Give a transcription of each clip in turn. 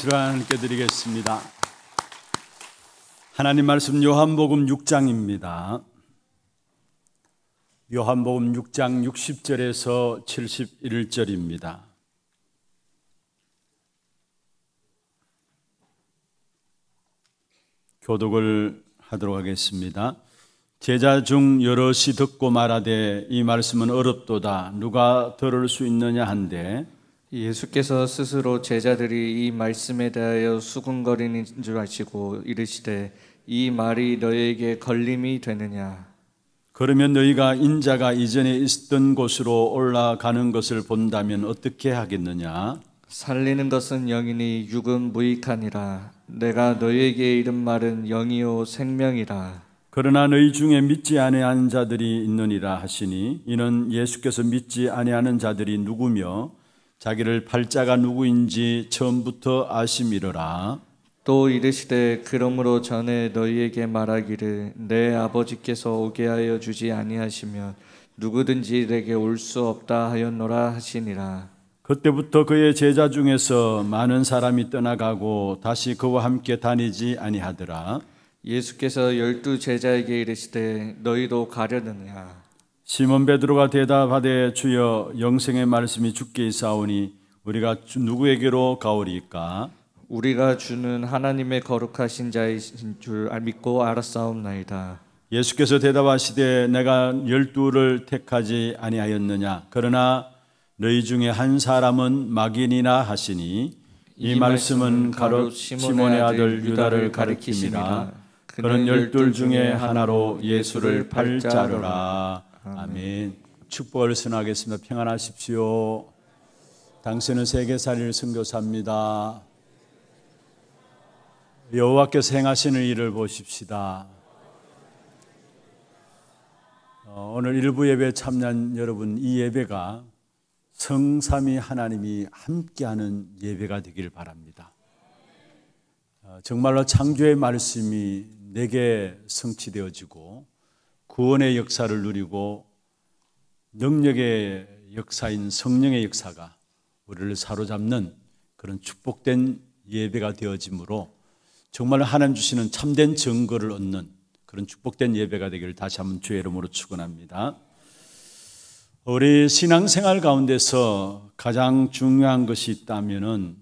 박수로 함께 드리겠습니다. 하나님 말씀 요한복음 6장입니다. 요한복음 6장 60절에서 71절입니다. 교독을 하도록 하겠습니다. 제자 중 여럿이 듣고 말하되 이 말씀은 어렵도다 누가 들을 수 있느냐 한데 예수께서 스스로 제자들이 이 말씀에 대하여 수군거리는 줄 아시고 이르시되 이 말이 너희에게 걸림이 되느냐 그러면 너희가 인자가 이전에 있던 곳으로 올라가는 것을 본다면 어떻게 하겠느냐 살리는 것은 영이니 육은 무익하니라 내가 너희에게 이른 말은 영이요 생명이라 그러나 너희 중에 믿지 아니하 자들이 있느니라 하시니 이는 예수께서 믿지 아니하는 자들이 누구며 자기를 팔자가 누구인지 처음부터 아심이러라. 또 이르시되 그러므로 전에 너희에게 말하기를 내 아버지께서 오게 하여 주지 아니하시면 누구든지 내게 올 수 없다 하였노라 하시니라. 그때부터 그의 제자 중에서 많은 사람이 떠나가고 다시 그와 함께 다니지 아니하더라. 예수께서 열두 제자에게 이르시되 너희도 가려느냐 시몬 베드로가 대답하되 주여 영생의 말씀이 주께 있사오니 우리가 누구에게로 가오리까? 우리가 주는 하나님의 거룩하신 자이신 줄 믿고 알았사옵나이다. 예수께서 대답하시되 내가 열두를 택하지 아니하였느냐 그러나 너희 중에 한 사람은 막인이나 하시니 이, 말씀은 가롯 시몬의 아들 유다를 가리키니라 그는 열둘 중에 하나로 예수를 발자르라 아멘. 축복을 선하겠습니다. 평안하십시오. 당신은 세계 살릴 선교사입니다. 여호와께서 행하시는 일을 보십시다. 어, 오늘 일부 예배 참여한 여러분 이 예배가 성삼위 하나님이 함께하는 예배가 되기를 바랍니다. 어, 정말로 창조의 말씀이 내게 성취되어지고 구원의 역사를 누리고 능력의 역사인 성령의 역사가 우리를 사로잡는 그런 축복된 예배가 되어지므로 정말 하나님 주시는 참된 증거를 얻는 그런 축복된 예배가 되기를 다시 한번 주의 이름으로 축원합니다. 우리 신앙생활 가운데서 가장 중요한 것이 있다면은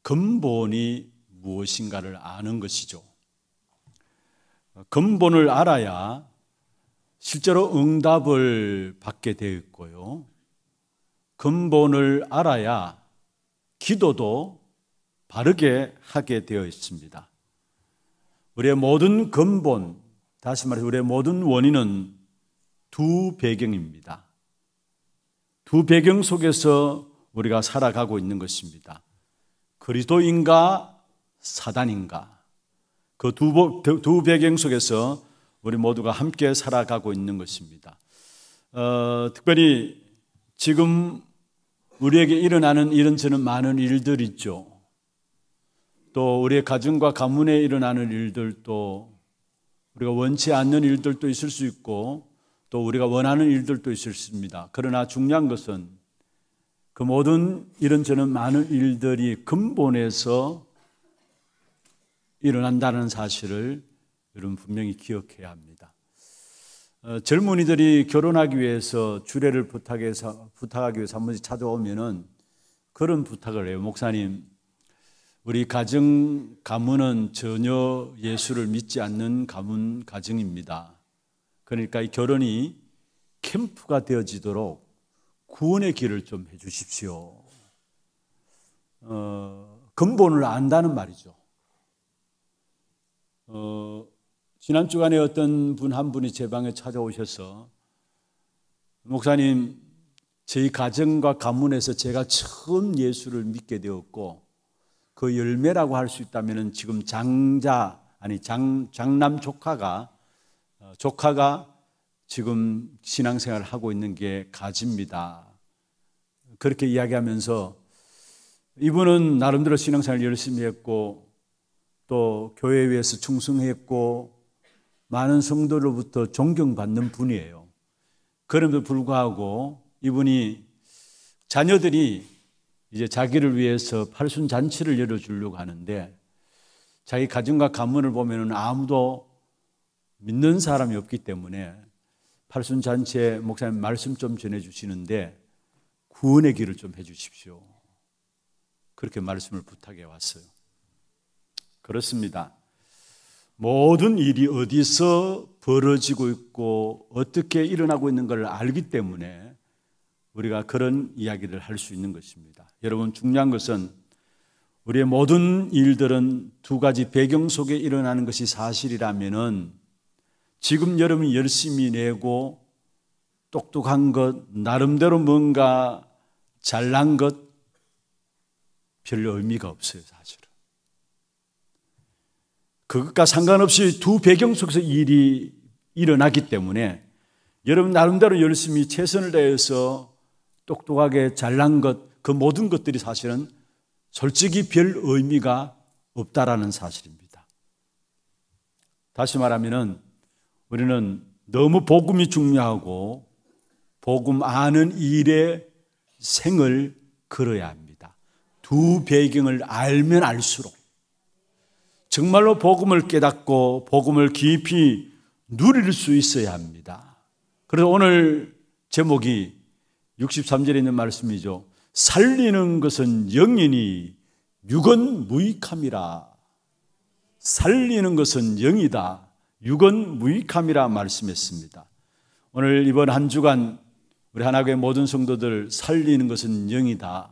근본이 무엇인가를 아는 것이죠. 근본을 알아야 실제로 응답을 받게 되었고요. 근본을 알아야 기도도 바르게 하게 되어 있습니다. 우리의 모든 근본, 다시 말해서 우리의 모든 원인은 두 배경입니다. 두 배경 속에서 우리가 살아가고 있는 것입니다. 그리스도인가 사단인가. 그 두 배경 속에서 우리 모두가 함께 살아가고 있는 것입니다. 어, 특별히 지금 우리에게 일어나는 이런 저런 많은 일들 있죠. 또 우리의 가정과 가문에 일어나는 일들도 우리가 원치 않는 일들도 있을 수 있고 또 우리가 원하는 일들도 있을 수 있습니다. 그러나 중요한 것은 그 모든 이런저런 많은 일들이 근본에서 일어난다는 사실을 여러분 분명히 기억해야 합니다. 어, 젊은이들이 결혼하기 위해서 주례를 부탁해서 부탁하기 위해서 한 번씩 찾아오면은 그런 부탁을 해요. 목사님, 우리 가정 가문은 전혀 예수를 믿지 않는 가문 가정입니다. 그러니까 이 결혼이 캠프가 되어지도록 구원의 길을 좀 해주십시오. 어, 근본을 안다는 말이죠. 어, 지난 주간에 어떤 분 한 분이 제 방에 찾아오셔서 목사님 저희 가정과 가문에서 제가 처음 예수를 믿게 되었고 그 열매라고 할 수 있다면은 지금 장자 아니 장 장남 조카가 어, 조카가 지금 신앙생활을 하고 있는 게 가지입니다. 그렇게 이야기하면서 이분은 나름대로 신앙생활 열심히 했고 또 교회 위해서 충성했고 많은 성도로부터 존경받는 분이에요. 그럼에도 불구하고 이분이 자녀들이 이제 자기를 위해서 팔순 잔치를 열어주려고 하는데 자기 가정과 가문을 보면은 아무도 믿는 사람이 없기 때문에 팔순 잔치에 목사님 말씀 좀 전해 주시는데 구원의 길을 좀 해주십시오. 그렇게 말씀을 부탁해 왔어요. 그렇습니다. 모든 일이 어디서 벌어지고 있고 어떻게 일어나고 있는 걸 알기 때문에 우리가 그런 이야기를 할 수 있는 것입니다. 여러분 중요한 것은 우리의 모든 일들은 두 가지 배경 속에 일어나는 것이 사실이라면은 지금 여러분이 열심히 내고 똑똑한 것, 나름대로 뭔가 잘난 것, 별 의미가 없어요, 사실은. 그것과 상관없이 두 배경 속에서 일이 일어나기 때문에 여러분 나름대로 열심히 최선을 다해서 똑똑하게 잘난 것, 그 모든 것들이 사실은 솔직히 별 의미가 없다라는 사실입니다. 다시 말하면 우리는 너무 복음이 중요하고 복음 아는 일에 생을 걸어야 합니다. 두 배경을 알면 알수록 정말로 복음을 깨닫고 복음을 깊이 누릴 수 있어야 합니다. 그래서 오늘 제목이 63절에 있는 말씀이죠. 살리는 것은 영이니 육은 무익함이라. 살리는 것은 영이다. 육은 무익함이라 말씀했습니다. 오늘 이번 한 주간 우리 하나교의 모든 성도들 살리는 것은 영이다.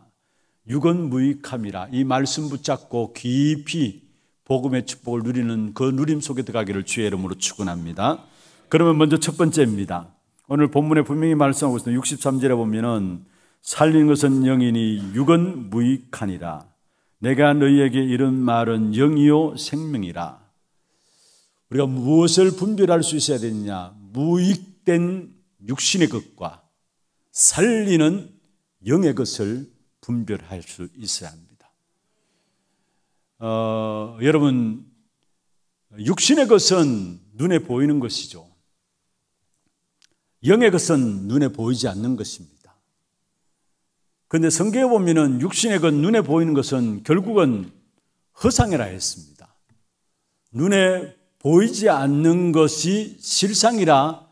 육은 무익함이라 이 말씀 붙잡고 깊이 복음의 축복을 누리는 그 누림 속에 들어가기를 주의 이름으로 축원합니다. 그러면 먼저 첫 번째입니다. 오늘 본문에 분명히 말씀하고 있습니다. 63절에 보면은 살린 것은 영이니 육은 무익하니라. 내가 너희에게 이런 말은 영이요 생명이라. 우리가 무엇을 분별할 수 있어야 되느냐? 무익된 육신의 것과 살리는 영의 것을 분별할 수 있어야 합니다. 어, 여러분 육신의 것은 눈에 보이는 것이죠. 영의 것은 눈에 보이지 않는 것입니다. 그런데 성경에 보면 육신의 것 눈에 보이는 것은 결국은 허상이라 했습니다. 눈에 보이지 않는 것이 실상이라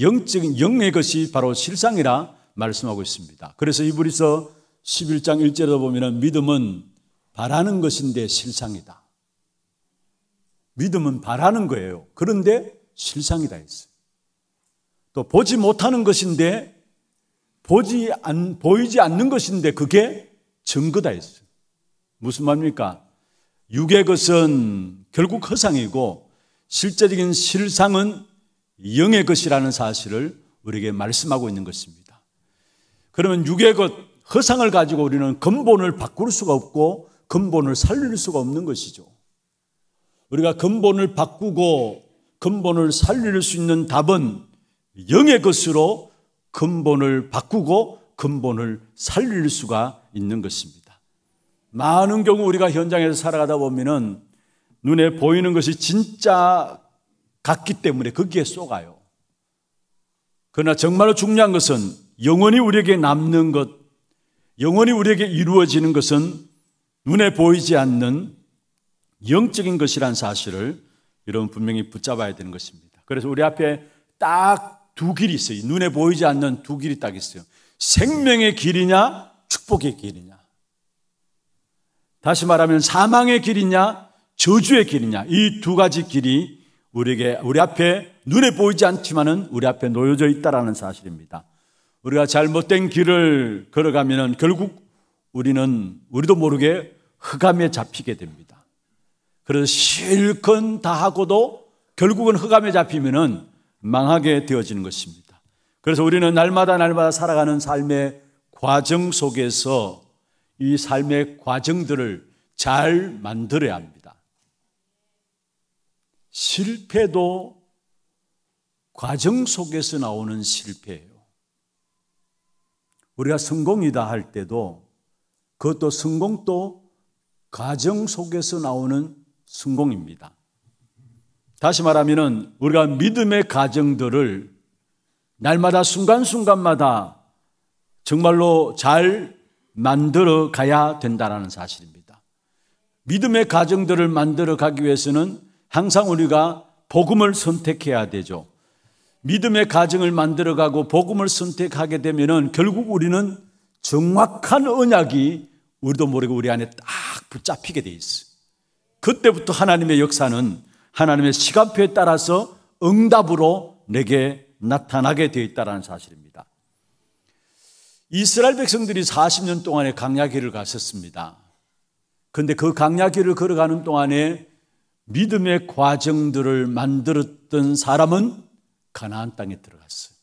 영적인 영의 것이 바로 실상이라 말씀하고 있습니다. 그래서 이브리서 11장 1절에 보면 믿음은 바라는 것인데 실상이다. 믿음은 바라는 거예요. 그런데 실상이다 했어요. 또 보지 못하는 것인데 보지 안, 보이지 않는 것인데 그게 증거다 했어요. 무슨 말입니까? 육의 것은 결국 허상이고 실제적인 실상은 영의 것이라는 사실을 우리에게 말씀하고 있는 것입니다. 그러면 육의 것, 허상을 가지고 우리는 근본을 바꿀 수가 없고 근본을 살릴 수가 없는 것이죠. 우리가 근본을 바꾸고 근본을 살릴 수 있는 답은 영의 것으로 근본을 바꾸고 근본을 살릴 수가 있는 것입니다. 많은 경우 우리가 현장에서 살아가다 보면은 눈에 보이는 것이 진짜 같기 때문에 거기에 쏘가요. 그러나 정말로 중요한 것은 영원히 우리에게 남는 것, 영원히 우리에게 이루어지는 것은 눈에 보이지 않는 영적인 것이란 사실을 여러분 분명히 붙잡아야 되는 것입니다. 그래서 우리 앞에 딱 두 길이 있어요. 눈에 보이지 않는 두 길이 딱 있어요. 생명의 길이냐, 축복의 길이냐. 다시 말하면 사망의 길이냐, 저주의 길이냐. 이 두 가지 길이 우리에게, 우리 앞에 눈에 보이지 않지만은 우리 앞에 놓여져 있다라는 사실입니다. 우리가 잘못된 길을 걸어가면은 결국 우리는 우리도 모르게 흑암에 잡히게 됩니다. 그래서 실컷 다 하고도 결국은 흑암에 잡히면은 망하게 되어지는 것입니다. 그래서 우리는 날마다 날마다 살아가는 삶의 과정 속에서 이 삶의 과정들을 잘 만들어야 합니다. 실패도 과정 속에서 나오는 실패예요. 우리가 성공이다 할 때도 그것도 성공도 과정 속에서 나오는 성공입니다. 다시 말하면 우리가 믿음의 과정들을 날마다 순간순간마다 정말로 잘 만들어 가야 된다는 사실입니다. 믿음의 과정들을 만들어 가기 위해서는 항상 우리가 복음을 선택해야 되죠. 믿음의 가정을 만들어가고 복음을 선택하게 되면 결국 우리는 정확한 언약이 우리도 모르고 우리 안에 딱 붙잡히게 그 돼 있어. 그때부터 하나님의 역사는 하나님의 시간표에 따라서 응답으로 내게 나타나게 되어 있다는 사실입니다. 이스라엘 백성들이 40년 동안의 강야길을 갔었습니다. 근데 그 강야길을 걸어가는 동안에 믿음의 과정들을 만들었던 사람은 가나안 땅에 들어갔어요.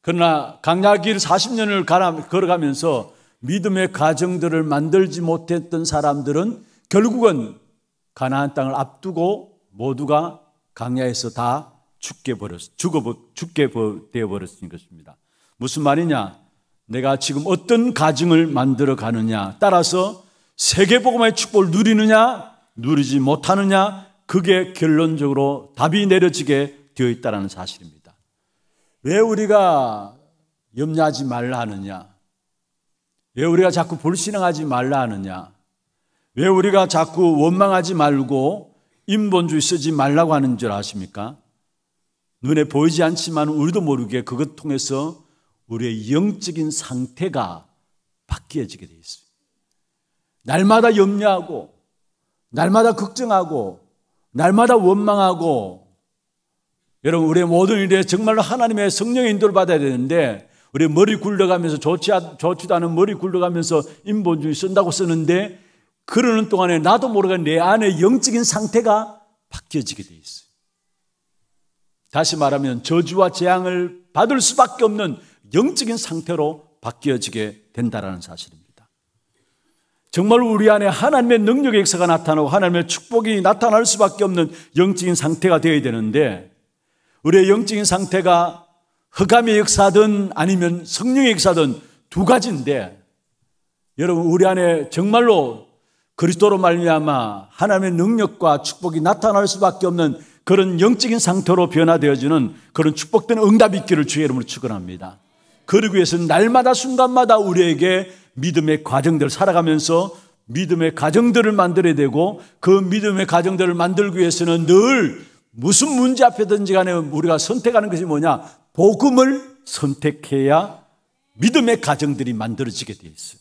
그러나 강야길 40년을 걸어가면서 믿음의 가정들을 만들지 못했던 사람들은 결국은 가나안 땅을 앞두고 모두가 강야에서 다 죽게 버렸, 죽어, 죽게 되어 버렸은 것입니다. 무슨 말이냐? 내가 지금 어떤 가정을 만들어 가느냐 따라서 세계복음의 축복을 누리느냐 누리지 못하느냐 그게 결론적으로 답이 내려지게 되어 있다는 사실입니다. 왜 우리가 염려하지 말라 하느냐? 왜 우리가 자꾸 불신앙하지 말라 하느냐? 왜 우리가 자꾸 원망하지 말고 인본주의 쓰지 말라고 하는 줄 아십니까? 눈에 보이지 않지만 우리도 모르게 그것 통해서 우리의 영적인 상태가 바뀌어지게 되있습니 날마다 염려하고, 날마다 걱정하고, 날마다 원망하고, 여러분, 우리의 모든 일에 정말로 하나님의 성령의 인도를 받아야 되는데, 우리 머리 굴러가면서 좋지, 좋지도 않은 머리 굴러가면서 인본주의 쓴다고 쓰는데 그러는 동안에 나도 모르게 내 안에 영적인 상태가 바뀌어지게 돼 있어요. 다시 말하면 저주와 재앙을 받을 수밖에 없는 영적인 상태로 바뀌어지게 된다라는 사실입니다. 정말 우리 안에 하나님의 능력의 역사가 나타나고 하나님의 축복이 나타날 수밖에 없는 영적인 상태가 되어야 되는데 우리의 영적인 상태가 흑암의 역사든 아니면 성령의 역사든 두 가지인데 여러분 우리 안에 정말로 그리스도로 말미암아 하나님의 능력과 축복이 나타날 수밖에 없는 그런 영적인 상태로 변화되어지는 그런 축복된 응답이 있기를 주의 이름으로 축원합니다. 그러기 위해서는 날마다 순간마다 우리에게 믿음의 과정들 살아가면서 믿음의 과정들을 만들어야 되고 그 믿음의 과정들을 만들기 위해서는 늘 무슨 문제 앞에든지 간에 우리가 선택하는 것이 뭐냐? 복음을 선택해야 믿음의 가정들이 만들어지게 되어 있어요.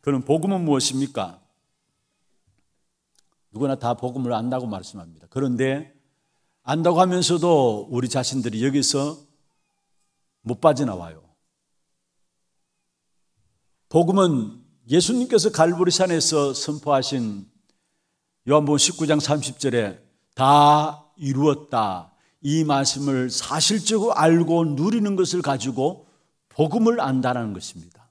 그럼 복음은 무엇입니까? 누구나 다 복음을 안다고 말씀합니다. 그런데 안다고 하면서도 우리 자신들이 여기서 못 빠져나와요. 복음은 예수님께서 갈보리산에서 선포하신 요한복음 19장 30절에 다 이루었다. 이 말씀을 사실적으로 알고 누리는 것을 가지고 복음을 안다는 것입니다.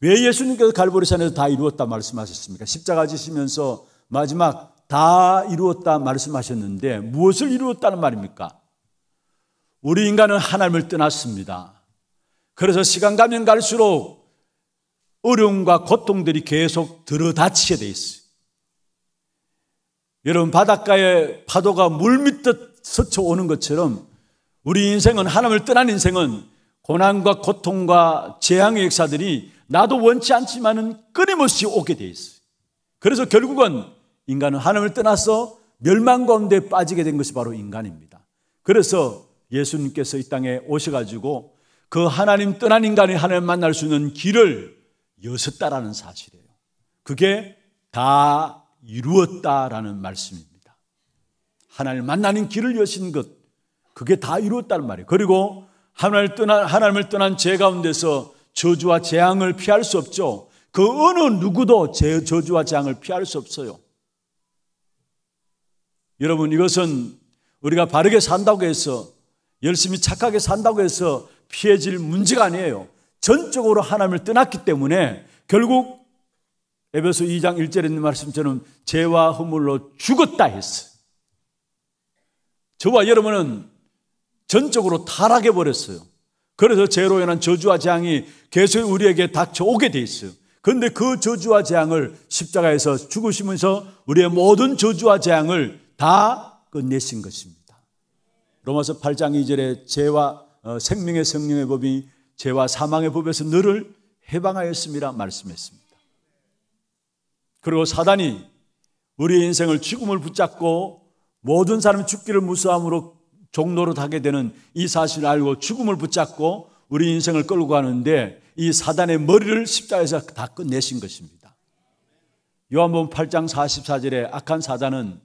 왜 예수님께서 갈보리산에서 다 이루었다 말씀하셨습니까? 십자가 지시면서 마지막 다 이루었다 말씀하셨는데 무엇을 이루었다는 말입니까? 우리 인간은 하나님을 떠났습니다. 그래서 시간 가면 갈수록 어려움과 고통들이 계속 들어다치게 돼 있어요. 여러분 바닷가에 파도가 물밑듯 스쳐 오는 것처럼 우리 인생은 하나님을 떠난 인생은 고난과 고통과 재앙의 역사들이 나도 원치 않지만은 끊임없이 오게 돼 있어요. 그래서 결국은 인간은 하나님을 떠나서 멸망 가운데 빠지게 된 것이 바로 인간입니다. 그래서 예수님께서 이 땅에 오셔가지고 그 하나님 떠난 인간이 하나님 만날 수 있는 길을 여셨다라는 사실이에요. 그게 다 이루었다라는 말씀입니다. 하나님을 만나는 길을 여신 것 그게 다 이루었단 말이에요. 그리고 하나님을 떠난 하나님을 떠난 죄 가운데서 저주와 재앙을 피할 수 없죠. 그 어느 누구도 제, 저주와 재앙을 피할 수 없어요. 여러분 이것은 우리가 바르게 산다고 해서 열심히 착하게 산다고 해서 피해질 문제가 아니에요. 전적으로 하나님을 떠났기 때문에 결국 에베소 2장 1절에 있는 말씀처럼 죄와 허물로 죽었다 했어요. 저와 여러분은 전적으로 타락해 버렸어요. 그래서 죄로 인한 저주와 재앙이 계속 우리에게 닥쳐오게 돼 있어요. 그런데 그 저주와 재앙을 십자가에서 죽으시면서 우리의 모든 저주와 재앙을 다 끝내신 것입니다. 로마서 8장 2절에 죄와 어, 생명의 성령의 법이 죄와 사망의 법에서 너를 해방하였습니다 말씀했습니다. 그리고 사단이 우리의 인생을 죽음을 붙잡고 모든 사람이 죽기를 무수함으로 종로를하게 되는 이 사실을 알고 죽음을 붙잡고 우리 인생을 끌고 가는데 이 사단의 머리를 십자에서 다 끝내신 것입니다. 요한복음 8장 44절에 악한 사단은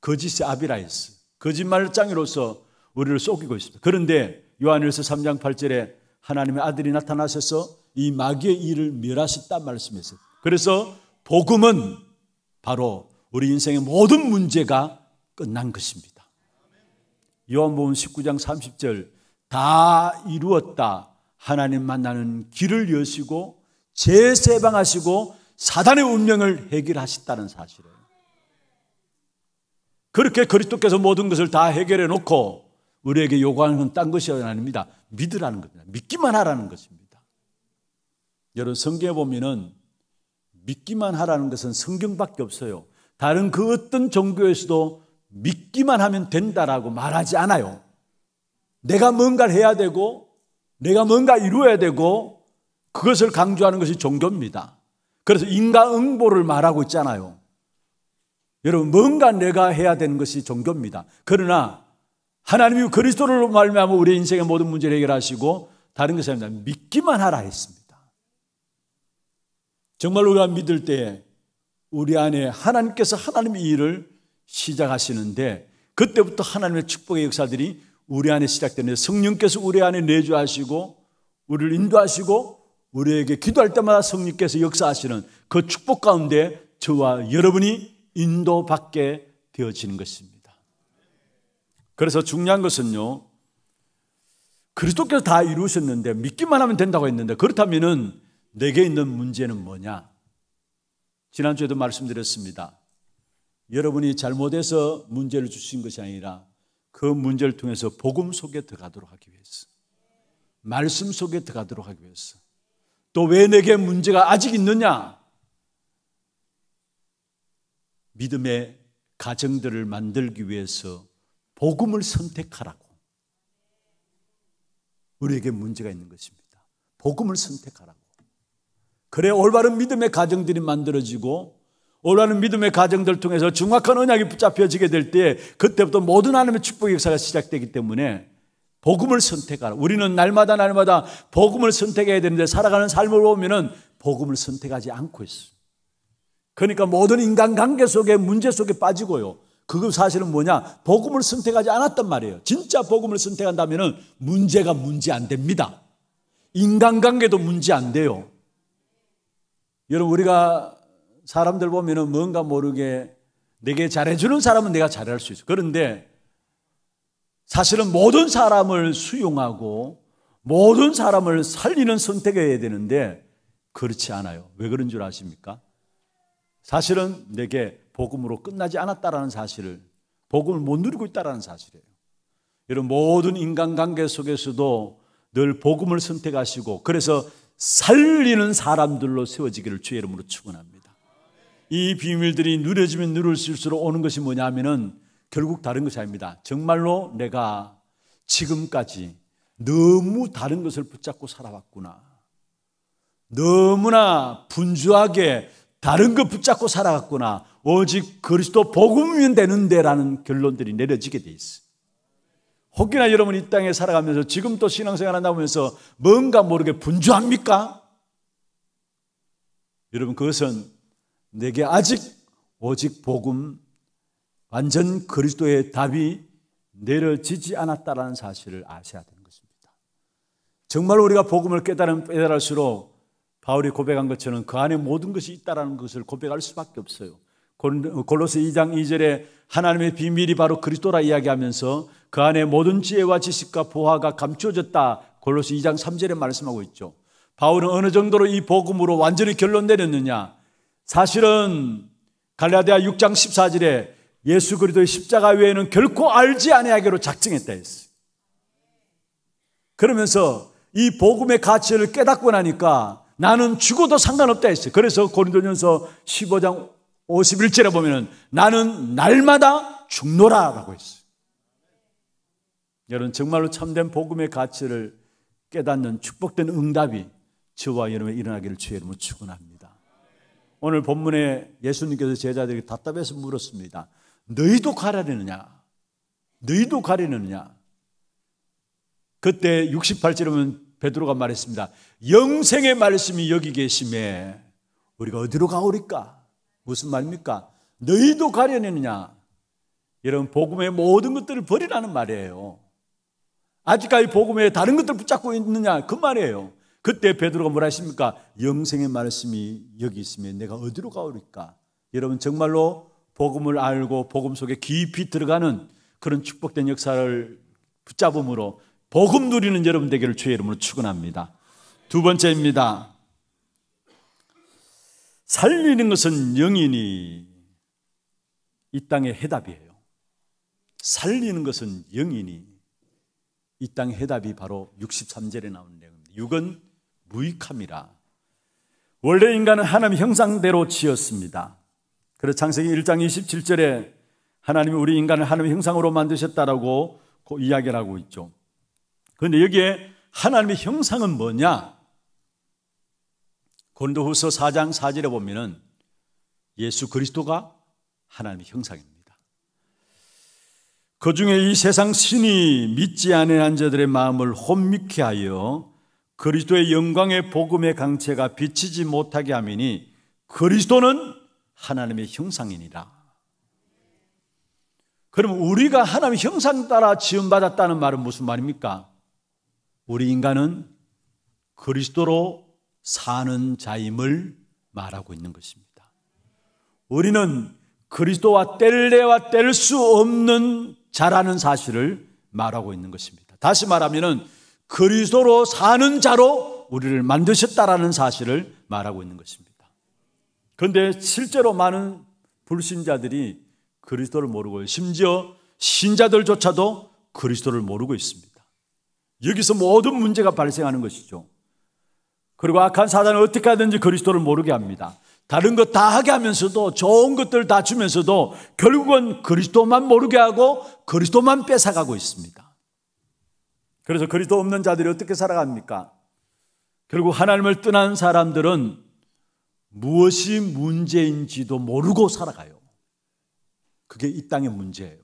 거짓의 아비라이스 거짓말장이로서 우리를 속이고 있습니다. 그런데 요한일서 3장 8절에 하나님의 아들이 나타나셔서 이 마귀의 일을 멸하셨단 말씀이어요 그래서 복음은 바로 우리 인생의 모든 문제가 끝난 것입니다. 요한복음 19장 30절 다 이루었다. 하나님 만나는 길을 여시고 재세방하시고 사단의 운명을 해결하셨다는 사실이 그렇게 그리스도께서 모든 것을 다 해결해 놓고 우리에게 요구하는 건딴 것이 아닙니다. 믿으라는 겁니다. 믿기만 하라는 것입니다. 여러분 성경에 보면은 믿기만 하라는 것은 성경밖에 없어요. 다른 그 어떤 종교에서도 믿기만 하면 된다라고 말하지 않아요. 내가 뭔가를 해야 되고, 내가 뭔가 이루어야 되고, 그것을 강조하는 것이 종교입니다. 그래서 인과응보를 말하고 있잖아요. 여러분, 뭔가 내가 해야 되는 것이 종교입니다. 그러나, 하나님이 그리스도를 말미암아 우리 인생의 모든 문제를 해결하시고, 다른 것이 아니라 믿기만 하라 했습니다. 정말 우리가 믿을 때에 우리 안에 하나님께서 하나님의 일을 시작하시는데 그때부터 하나님의 축복의 역사들이 우리 안에 시작되는 성령께서 우리 안에 내주하시고 우리를 인도하시고 우리에게 기도할 때마다 성령께서 역사하시는 그 축복 가운데 저와 여러분이 인도받게 되어지는 것입니다. 그래서 중요한 것은요. 그리스도께서 다 이루셨는데 믿기만 하면 된다고 했는데 그렇다면은 내게 있는 문제는 뭐냐? 지난주에도 말씀드렸습니다. 여러분이 잘못해서 문제를 주신 것이 아니라 그 문제를 통해서 복음 속에 들어가도록 하기 위해서 말씀 속에 들어가도록 하기 위해서 또 왜 내게 문제가 아직 있느냐? 믿음의 가정들을 만들기 위해서 복음을 선택하라고 우리에게 문제가 있는 것입니다. 복음을 선택하라고. 그래 올바른 믿음의 가정들이 만들어지고 오라는 믿음의 가정들 통해서 중확한 언약이 붙잡혀지게 될때 그때부터 모든 하나님의 축복의 역사가 시작되기 때문에 복음을 선택하라. 우리는 날마다 날마다 복음을 선택해야 되는데 살아가는 삶을 보면은 복음을 선택하지 않고 있어. 그러니까 모든 인간관계 속에 문제 속에 빠지고요. 그거 사실은 뭐냐? 복음을 선택하지 않았단 말이에요. 진짜 복음을 선택한다면은 문제가 문제 안 됩니다. 인간관계도 문제 안 돼요. 여러분 우리가 사람들 보면은 뭔가 모르게 내게 잘해주는 사람은 내가 잘할 수 있어. 그런데 사실은 모든 사람을 수용하고 모든 사람을 살리는 선택해야 되는데 그렇지 않아요. 왜 그런 줄 아십니까? 사실은 내게 복음으로 끝나지 않았다라는 사실을 복음을 못 누리고 있다라는 사실이에요. 이런 모든 인간관계 속에서도 늘 복음을 선택하시고 그래서 살리는 사람들로 세워지기를 주의 이름으로 축원합니다. 이 비밀들이 누려지면 누를수록 오는 것이 뭐냐면은 결국 다른 것이 아닙니다. 정말로 내가 지금까지 너무 다른 것을 붙잡고 살아왔구나. 너무나 분주하게 다른 것 붙잡고 살아왔구나 오직 그리스도 복음이면 되는데라는 결론들이 내려지게 돼 있어. 혹이나 여러분 이 땅에 살아가면서 지금 또 신앙생활 한다면서 고하 뭔가 모르게 분주합니까? 여러분 그것은 내게 아직 오직 복음 완전 그리스도의 답이 내려지지 않았다라는 사실을 아셔야 되는 것입니다. 정말 우리가 복음을 깨달으 깨달을수록 바울이 고백한 것처럼 그 안에 모든 것이 있다라는 것을 고백할 수밖에 없어요. 골로새 2장 2절에 하나님의 비밀이 바로 그리스도라 이야기하면서 그 안에 모든 지혜와 지식과 보화가 감추어졌다. 골로새 2장 3절에 말씀하고 있죠. 바울은 어느 정도로 이 복음으로 완전히 결론 내렸느냐? 사실은 갈라디아 6장 14절에 예수 그리스도의 십자가 외에는 결코 알지 아니하기로 작정했다 했어요. 그러면서 이 복음의 가치를 깨닫고 나니까 나는 죽어도 상관없다 했어요. 그래서 고린도전서 15장 51절에 보면 나는 날마다 죽노라라고 했어요. 여러분 정말로 참된 복음의 가치를 깨닫는 축복된 응답이 저와 여러분에 일어나기를 주의 이름으로 축원합니다. 오늘 본문에 예수님께서 제자들에게 답답해서 물었습니다. 너희도 가라느냐? 너희도 가리느냐? 그때 68절에 베드로가 말했습니다. 영생의 말씀이 여기 계심에 우리가 어디로 가오리까? 무슨 말입니까? 너희도 가려내느냐? 이런 복음의 모든 것들을 버리라는 말이에요. 아직까지 복음에 다른 것들 붙잡고 있느냐? 그 말이에요. 그때 베드로가 뭐라 했습니까? 영생의 말씀이 여기 있으면 내가 어디로 가오리까? 여러분 정말로 복음을 알고 복음 속에 깊이 들어가는 그런 축복된 역사를 붙잡음으로 복음 누리는 여러분 되기를 주의 이름으로 축원합니다. 두 번째입니다. 살리는 것은 영인이 이 땅의 해답이에요. 살리는 것은 영인이 이 땅의 해답이 바로 63절에 나오는 내용입니다. 육은 무익함이라. 원래 인간은 하나님 형상대로 지었습니다. 그래서 창세기 1장 27절에 하나님이 우리 인간을 하나님 형상으로 만드셨다라고 그 이야기를 하고 있죠. 그런데 여기에 하나님의 형상은 뭐냐? 고도후서 4장 4절에 보면은 예수 그리스도가 하나님의 형상입니다. 그 중에 이 세상 신이 믿지 않은 자들의 마음을 혼미케 하여 그리스도의 영광의 복음의 강체가 비치지 못하게 함이니 그리스도는 하나님의 형상이니라. 그럼 우리가 하나님의 형상 따라 지음받았다는 말은 무슨 말입니까? 우리 인간은 그리스도로 사는 자임을 말하고 있는 것입니다. 우리는 그리스도와 뗄래와 뗄 수 없는 자라는 사실을 말하고 있는 것입니다. 다시 말하면 그리스도로 사는 자로 우리를 만드셨다라는 사실을 말하고 있는 것입니다. 그런데 실제로 많은 불신자들이 그리스도를 모르고 심지어 신자들조차도 그리스도를 모르고 있습니다. 여기서 모든 문제가 발생하는 것이죠. 그리고 악한 사단은 어떻게 하든지 그리스도를 모르게 합니다. 다른 것 다 하게 하면서도 좋은 것들 다 주면서도 결국은 그리스도만 모르게 하고 그리스도만 뺏어가고 있습니다. 그래서 그리스도 없는 자들이 어떻게 살아갑니까? 결국 하나님을 떠난 사람들은 무엇이 문제인지도 모르고 살아가요. 그게 이 땅의 문제예요.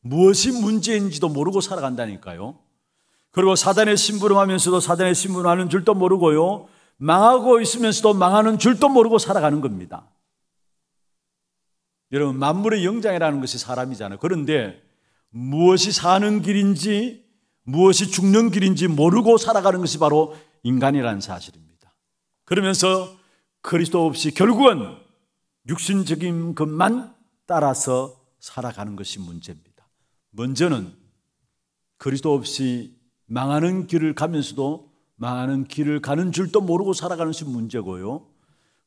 무엇이 문제인지도 모르고 살아간다니까요. 그리고 사단의 심부름하면서도 사단의 심부름하는 줄도 모르고요. 망하고 있으면서도 망하는 줄도 모르고 살아가는 겁니다. 여러분, 만물의 영장이라는 것이 사람이잖아요. 그런데 무엇이 사는 길인지 무엇이 죽는 길인지 모르고 살아가는 것이 바로 인간이라는 사실입니다. 그러면서 그리스도 없이 결국은 육신적인 것만 따라서 살아가는 것이 문제입니다. 먼저는 그리스도 없이 망하는 길을 가면서도 망하는 길을 가는 줄도 모르고 살아가는 것이 문제고요.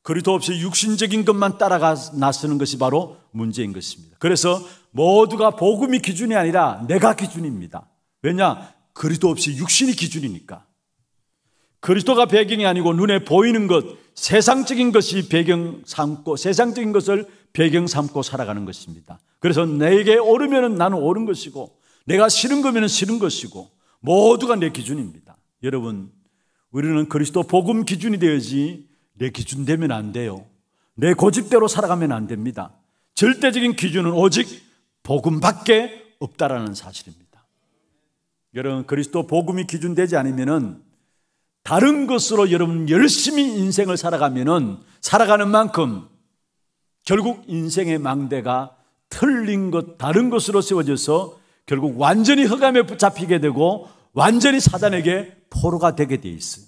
그리스도 없이 육신적인 것만 따라가 나서는 것이 바로 문제인 것입니다. 그래서 모두가 복음이 기준이 아니라 내가 기준입니다. 왜냐? 그리스도 없이 육신이 기준이니까. 그리스도가 배경이 아니고 눈에 보이는 것, 세상적인 것이 배경 삼고 세상적인 것을 배경 삼고 살아가는 것입니다. 그래서 내게 오르면 나는 오른 것이고 내가 싫은 거면 싫은 것이고 모두가 내 기준입니다. 여러분, 우리는 그리스도 복음 기준이 되어야지 내 기준 되면 안 돼요. 내 고집대로 살아가면 안 됩니다. 절대적인 기준은 오직 복음밖에 없다라는 사실입니다. 여러분 그리스도 복음이 기준되지 않으면은 다른 것으로 여러분 열심히 인생을 살아가면은 살아가는 만큼 결국 인생의 망대가 틀린 것 다른 것으로 세워져서 결국 완전히 허감에 붙잡히게 되고 완전히 사단에게 포로가 되게 돼 있어요.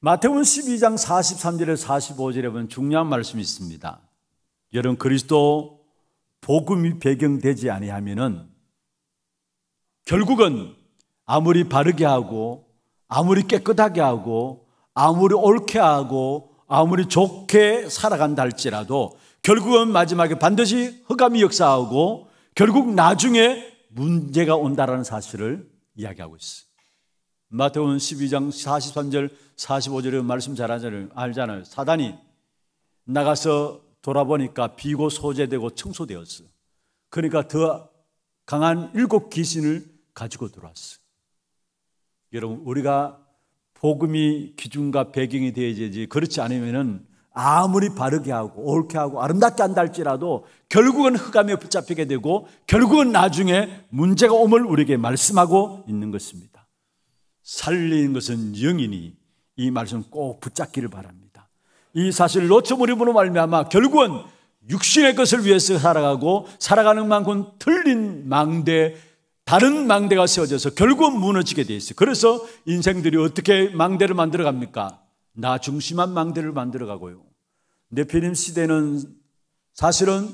마태복 12장 43절에서 45절에 보면 중요한 말씀이 있습니다. 여러분 그리스도 복음이 배경되지 아니하면은 결국은 아무리 바르게 하고 아무리 깨끗하게 하고 아무리 옳게 하고 아무리 좋게 살아간다 할지라도 결국은 마지막에 반드시 흑암이 역사하고 결국 나중에 문제가 온다라는 사실을 이야기하고 있어마태오 12장 43절 45절의 말씀 잘 알잖아요. 사단이 나가서 돌아보니까 비고 소재되고 청소되었어 그러니까 더 강한 일곱 귀신을 가지고 들어왔어요. 여러분, 우리가 복음이 기준과 배경이 되어야지 그렇지 않으면은 아무리 바르게 하고 옳게 하고 아름답게 한다 할지라도 결국은 흑암에 붙잡히게 되고 결국은 나중에 문제가 옴을 우리에게 말씀하고 있는 것입니다. 살리는 것은 영이니 이 말씀 꼭 붙잡기를 바랍니다. 이 사실 놓쳐버림으로 말미암아 결국은 육신의 것을 위해서 살아가고 살아가는 만큼 틀린 망대 다른 망대가 세워져서 결국은 무너지게 돼 있어요. 그래서 인생들이 어떻게 망대를 만들어 갑니까? 나 중심한 망대를 만들어 가고요. 네피림 시대는 사실은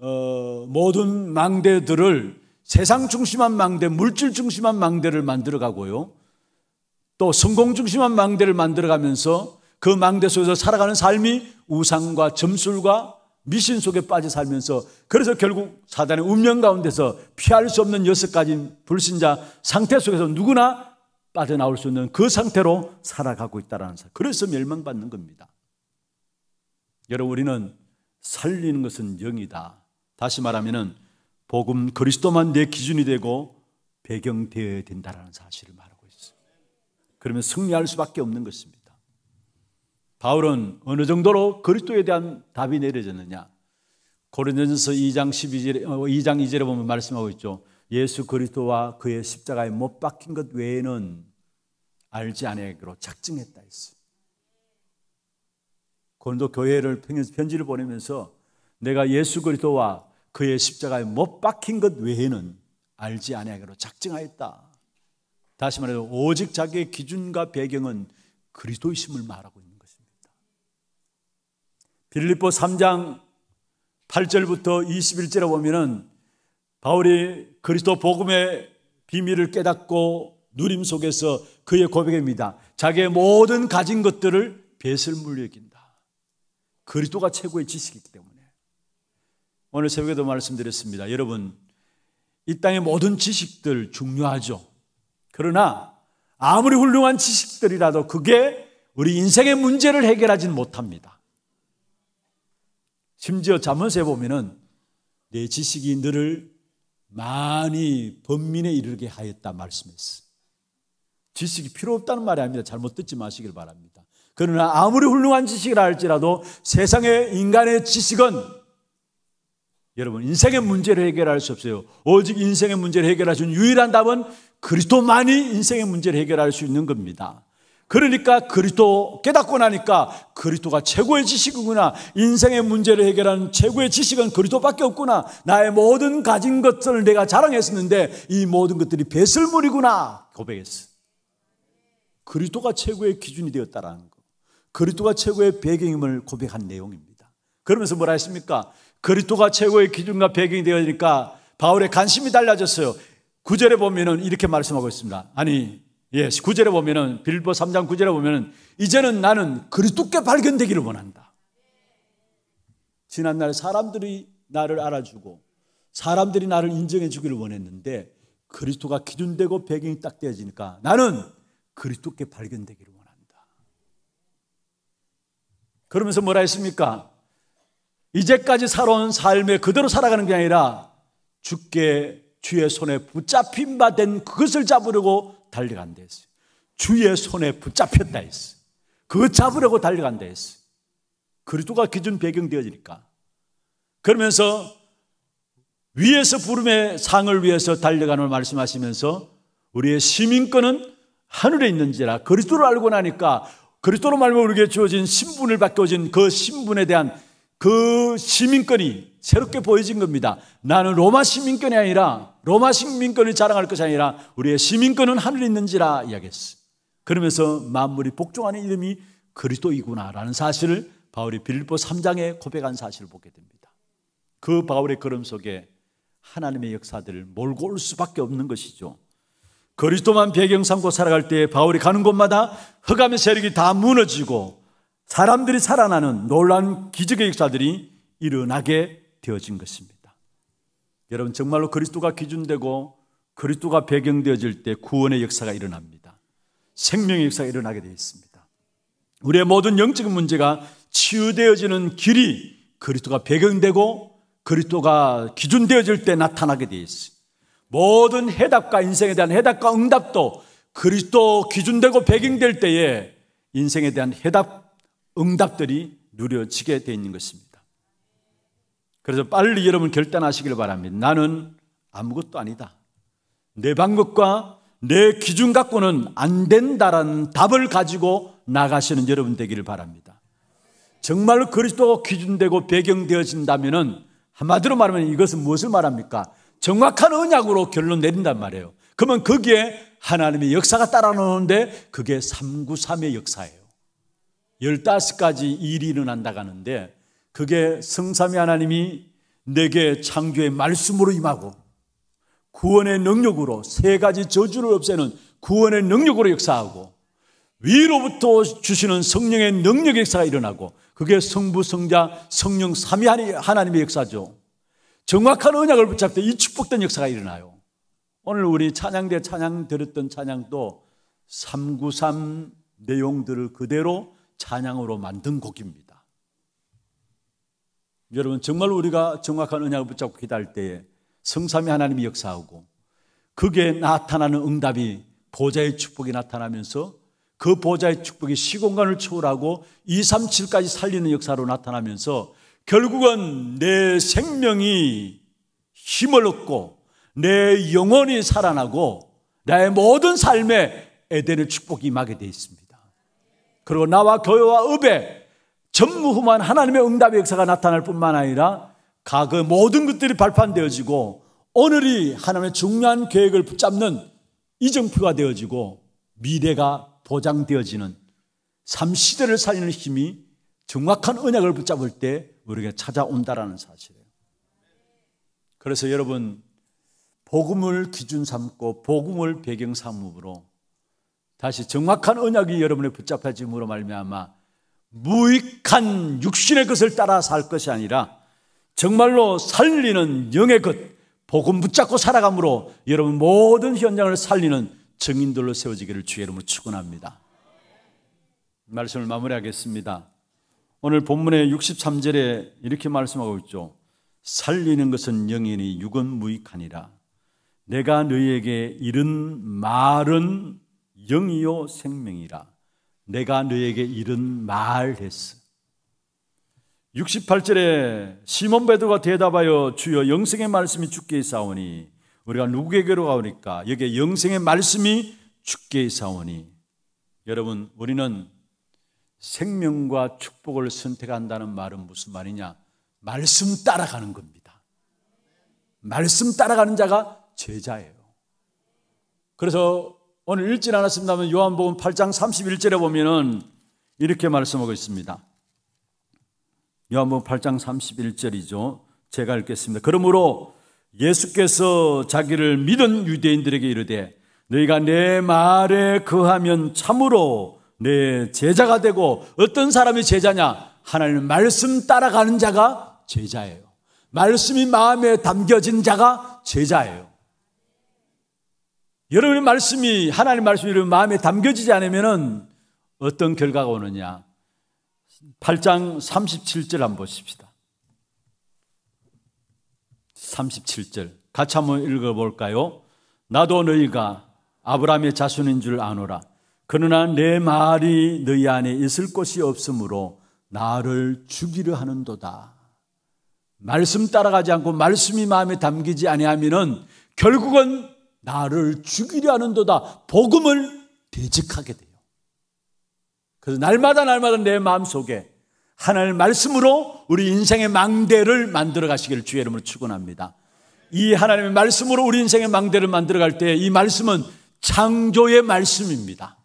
어, 모든 망대들을 세상 중심한 망대, 물질 중심한 망대를 만들어 가고요. 또 성공 중심한 망대를 만들어 가면서 그 망대 속에서 살아가는 삶이 우상과 점술과 미신 속에 빠져 살면서 그래서 결국 사단의 운명 가운데서 피할 수 없는 여섯 가지 불신자 상태 속에서 누구나 빠져나올 수 있는 그 상태로 살아가고 있다는사람 그래서 멸망받는 겁니다. 여러분 우리는 살리는 것은 영이다. 다시 말하면 복음 그리스도만 내 기준이 되고 배경되어야 된다는 사실을 말하고 있습니다. 그러면 승리할 수밖에 없는 것입니다. 바울은 어느 정도로 그리스도에 대한 답이 내려졌느냐? 고린도전서 2장 12절에 2장 어, 2절에 보면 말씀하고 있죠. 예수 그리스도와 그의 십자가에 못 박힌 것 외에는 알지 아니기로 작정했다 했어 고린도 교회를 편지를 보내면서 내가 예수 그리스도와 그의 십자가에 못 박힌 것 외에는 알지 아니기로 작정하였다. 다시 말해서 오직 자기의 기준과 배경은 그리스도이심을 말하고 있는 빌립보 3장 8절부터 21절에 보면은 바울이 그리스도 복음의 비밀을 깨닫고 누림 속에서 그의 고백입니다. 자기의 모든 가진 것들을 배설물로 여긴다. 그리스도가 최고의 지식이기 때문에. 오늘 새벽에도 말씀드렸습니다. 여러분, 이 땅의 모든 지식들 중요하죠. 그러나 아무리 훌륭한 지식들이라도 그게 우리 인생의 문제를 해결하진 못합니다. 심지어 자언서에 보면은 내 지식이 너를 많이 범민에 이르게 하였다 말씀했어. 지식이 필요 없다는 말이 아닙니다. 잘못 듣지 마시길 바랍니다. 그러나 아무리 훌륭한 지식이 할지라도 세상의 인간의 지식은 여러분 인생의 문제를 해결할 수 없어요. 오직 인생의 문제를 해결할 수 유일한 답은 그리스도만이 인생의 문제를 해결할 수 있는 겁니다. 그러니까 그리스도 깨닫고 나니까 그리스도가 최고의 지식이구나. 인생의 문제를 해결하는 최고의 지식은 그리스도밖에 없구나. 나의 모든 가진 것들을 내가 자랑했었는데 이 모든 것들이 배설물이구나. 고백했어. 그리스도가 최고의 기준이 되었다라는 거. 그리스도가 최고의 배경임을 고백한 내용입니다. 그러면서 뭐라 했습니까? 그리스도가 최고의 기준과 배경이 되어지니까 바울의 관심이 달라졌어요. 구절에 보면은 이렇게 말씀하고 있습니다. 아니 예, 9절에 보면은 빌보 3장 9절에 보면은 이제는 나는 그리스도께 발견되기를 원한다. 지난날 사람들이 나를 알아주고 사람들이 나를 인정해 주기를 원했는데 그리스도가 기준되고 배경이 딱 되어지니까 나는 그리스도께 발견되기를 원한다. 그러면서 뭐라 했습니까? 이제까지 살아온 삶에 그대로 살아가는 게 아니라 주께 주의 손에 붙잡힌 바 된 그것을 잡으려고 달려간다 했어요. 주의 손에 붙잡혔다 했어요. 그 잡으려고 달려간다 했어요. 그리스도가 기준 배경되어지니까. 그러면서 위에서 부름의 상을 위해서 달려가는 말씀하시면서 우리의 시민권은 하늘에 있는지라 그리스도를 알고 나니까 그리스도로 말미 우리에게 주어진 신분을 바꿔진 그 신분에 대한 그 시민권이 새롭게 보여진 겁니다. 나는 로마 시민권이 아니라 로마 식민권을 자랑할 것이 아니라 우리의 시민권은 하늘에 있는지라 이야기했어. 그러면서 만물이 복종하는 이름이 그리스도이구나라는 사실을 바울이 빌립보 3장에 고백한 사실을 보게 됩니다. 그 바울의 걸음 속에 하나님의 역사들을 몰고 올 수밖에 없는 것이죠. 그리스도만 배경 삼고 살아갈 때 바울이 가는 곳마다 흑암의 세력이 다 무너지고 사람들이 살아나는 놀란 기적의 역사들이 일어나게 되어진 것입니다. 여러분 정말로 그리스도가 기준되고 그리스도가 배경되어질 때 구원의 역사가 일어납니다. 생명의 역사가 일어나게 되어 있습니다. 우리의 모든 영적인 문제가 치유되어지는 길이 그리스도가 배경되고 그리스도가 기준되어질 때 나타나게 되어 있어요. 모든 해답과 인생에 대한 해답과 응답도 그리스도 기준되고 배경될 때에 인생에 대한 해답, 응답들이 누려지게 되어 있는 것입니다. 그래서 빨리 여러분 결단하시길 바랍니다. 나는 아무것도 아니다. 내 방법과 내 기준 갖고는 안 된다라는 답을 가지고 나가시는 여러분 되기를 바랍니다. 정말 그리스도 기준되고 배경되어진다면은 한마디로 말하면 이것은 무엇을 말합니까? 정확한 언약으로 결론 내린단 말이에요. 그러면 거기에 하나님의 역사가 따라오는데 그게 393의 역사예요. 15가지 일이 일어난다고 는데 그게 성삼위 하나님이 내게 창조의 말씀으로 임하고 구원의 능력으로 세 가지 저주를 없애는 구원의 능력으로 역사하고 위로부터 주시는 성령의 능력 역사가 일어나고 그게 성부, 성자, 성령 삼위 하나님의 역사죠. 정확한 언약을 붙잡되 이 축복된 역사가 일어나요. 오늘 우리 찬양대 찬양 드렸던 찬양도 393 내용들을 그대로 찬양으로 만든 곡입니다. 여러분 정말 우리가 정확한 언약을 붙잡고 기다릴 때에 성삼위 하나님이 역사하고 그게 나타나는 응답이 보좌의 축복이 나타나면서 그 보좌의 축복이 시공간을 초월하고 2, 3, 7까지 살리는 역사로 나타나면서 결국은 내 생명이 힘을 얻고 내 영혼이 살아나고 나의 모든 삶에 에덴의 축복이 임하게 되어 있습니다. 그리고 나와 교회와 읍에 전무후무한 하나님의 응답의 역사가 나타날 뿐만 아니라 과거의 모든 것들이 발판되어지고 오늘이 하나님의 중요한 계획을 붙잡는 이정표가 되어지고 미래가 보장되어지는 삼 시대를 살리는 힘이 정확한 언약을 붙잡을 때 우리에게 찾아온다라는 사실이에요. 그래서 여러분 복음을 기준 삼고 복음을 배경 삼음으로 다시 정확한 언약이 여러분의 붙잡혀짐으로 말미암아 무익한 육신의 것을 따라 살 것이 아니라 정말로 살리는 영의 것, 복음 붙잡고 살아감으로 여러분 모든 현장을 살리는 증인들로 세워지기를 주의 이름으로 축원합니다. 말씀을 마무리하겠습니다. 오늘 본문의 63절에 이렇게 말씀하고 있죠. 살리는 것은 영이니 육은 무익하니라. 내가 너희에게 이른 말은 영이요 생명이라. 내가 너에게 이른 말했어. 68절에 시몬 베드가 대답하여 주여 영생의 말씀이 주께 사오니 우리가 누구에게로 가오니까 여기에 영생의 말씀이 주께 사오니 여러분 우리는 생명과 축복을 선택한다는 말은 무슨 말이냐? 말씀 따라가는 겁니다. 말씀 따라가는 자가 제자예요. 그래서 오늘 읽진 않았습니다만 요한복음 8장 31절에 보면은 이렇게 말씀하고 있습니다. 요한복음 8장 31절이죠. 제가 읽겠습니다. 그러므로 예수께서 자기를 믿은 유대인들에게 이르되 너희가 내 말에 거하면 참으로 내 제자가 되고 어떤 사람이 제자냐? 하나님 말씀 따라가는 자가 제자예요. 말씀이 마음에 담겨진 자가 제자예요. 여러분의 말씀이 하나님 말씀이 여러분 마음에 담겨지지 않으면은 어떤 결과가 오느냐? 8장 37절 한번 보십시다. 37절 같이 한번 읽어볼까요? 나도 너희가 아브라함의 자손인 줄 아노라. 그러나 내 말이 너희 안에 있을 곳이 없으므로 나를 죽이려 하는도다. 말씀 따라가지 않고 말씀이 마음에 담기지 아니하면은 결국은 나를 죽이려 하는도다. 복음을 대직하게 돼요. 그래서 날마다 날마다 내 마음속에 하나님 말씀으로 우리 인생의 망대를 만들어 가시기를 주의 이름으로 축원합니다. 이 하나님의 말씀으로 우리 인생의 망대를 만들어 갈 때 이 말씀은 창조의 말씀입니다.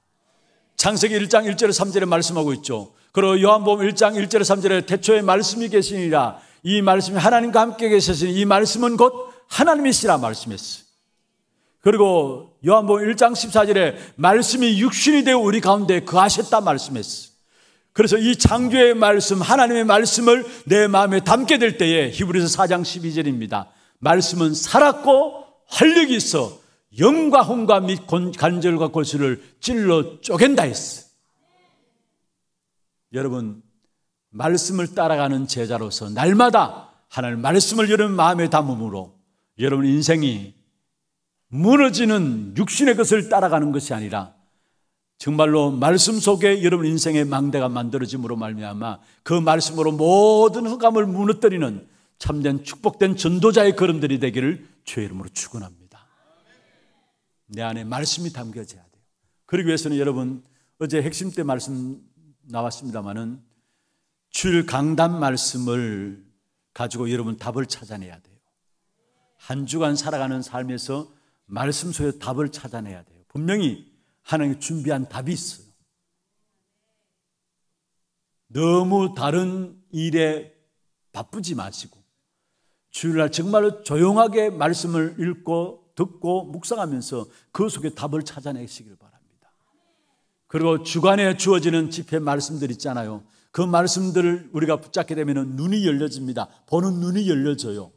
창세기 1장 1절에 3절에 말씀하고 있죠. 그리고 요한복음 1장 1절에 3절에 태초에 말씀이 계시니라 이 말씀이 하나님과 함께 계셨으니 이 말씀은 곧 하나님이시라 말씀했어요. 그리고 요한복음 1장 14절에 말씀이 육신이 되어 우리 가운데 그하셨다 말씀했어. 그래서 이 창조의 말씀, 하나님의 말씀을 내 마음에 담게 될 때에 히브리서 4장 12절입니다. 말씀은 살았고 활력이 있어 영과 혼과 및 관절과 골수를 찔러 쪼갠다 했어. 여러분, 말씀을 따라가는 제자로서 날마다 하나님 말씀을 여러분 마음에 담음으로 여러분 인생이 무너지는 육신의 것을 따라가는 것이 아니라 정말로 말씀 속에 여러분 인생의 망대가 만들어짐으로 말미암아 그 말씀으로 모든 흑암을 무너뜨리는 참된 축복된 전도자의 걸음들이 되기를 주의 이름으로 축원합니다. 내 안에 말씀이 담겨져야 돼요. 그러기 위해서는 여러분 어제 핵심 때 말씀 나왔습니다마는 주일 강단 말씀을 가지고 여러분 답을 찾아내야 돼요. 한 주간 살아가는 삶에서 말씀 속에 답을 찾아내야 돼요. 분명히 하나님이 준비한 답이 있어요. 너무 다른 일에 바쁘지 마시고 주일날 정말로 조용하게 말씀을 읽고 듣고 묵상하면서 그 속에 답을 찾아내시길 바랍니다. 그리고 주간에 주어지는 집회 말씀들 있잖아요. 그 말씀들을 우리가 붙잡게 되면 눈이 열려집니다. 보는 눈이 열려져요.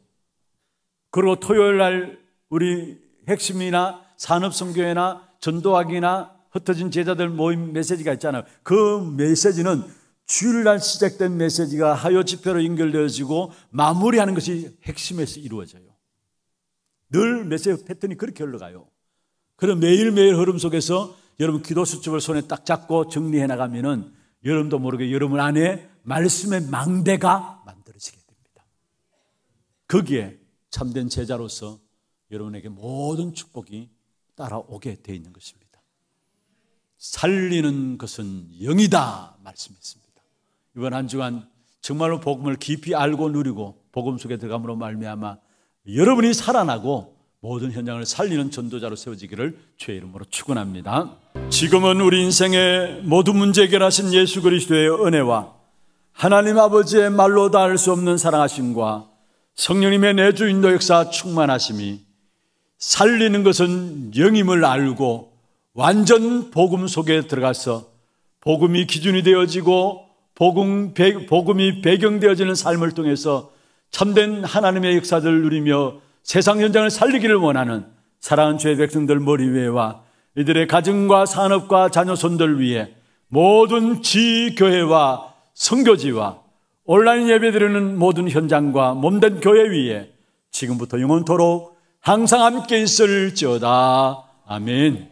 그리고 토요일 날 우리 핵심이나 산업성교회나 전도학이나 흩어진 제자들 모임 메시지가 있잖아요. 그 메시지는 주일날 시작된 메시지가 하요 지표로 연결되어지고 마무리하는 것이 핵심에서 이루어져요. 늘 메시지 패턴이 그렇게 흘러가요. 그럼 매일매일 흐름 속에서 여러분 기도 수첩을 손에 딱 잡고 정리해 나가면은 여러분도 모르게 여러분 안에 말씀의 망대가 만들어지게 됩니다. 거기에 참된 제자로서 여러분에게 모든 축복이 따라오게 돼 있는 것입니다. 살리는 것은 영이다 말씀했습니다. 이번 한 주간 정말로 복음을 깊이 알고 누리고 복음 속에 들어감으로 말미암아 여러분이 살아나고 모든 현장을 살리는 전도자로 세워지기를 주의 이름으로 축원합니다. 지금은 우리 인생의 모든 문제 해결하신 예수 그리스도의 은혜와 하나님 아버지의 말로 닿을 수 없는 사랑하심과 성령님의 내주 인도 역사 충만하심이 살리는 것은 영임을 알고 완전 복음 속에 들어가서 복음이 기준이 되어지고 복음, 복음이 배경되어지는 삶을 통해서 참된 하나님의 역사들을 누리며 세상 현장을 살리기를 원하는 사랑하는 주의 백성들 머리 위에와 이들의 가정과 산업과 자녀손들 위에 모든 지교회와 성교지와 온라인 예배드리는 모든 현장과 몸된 교회 위에 지금부터 영원토록 항상 함께 있을지어다. 아멘.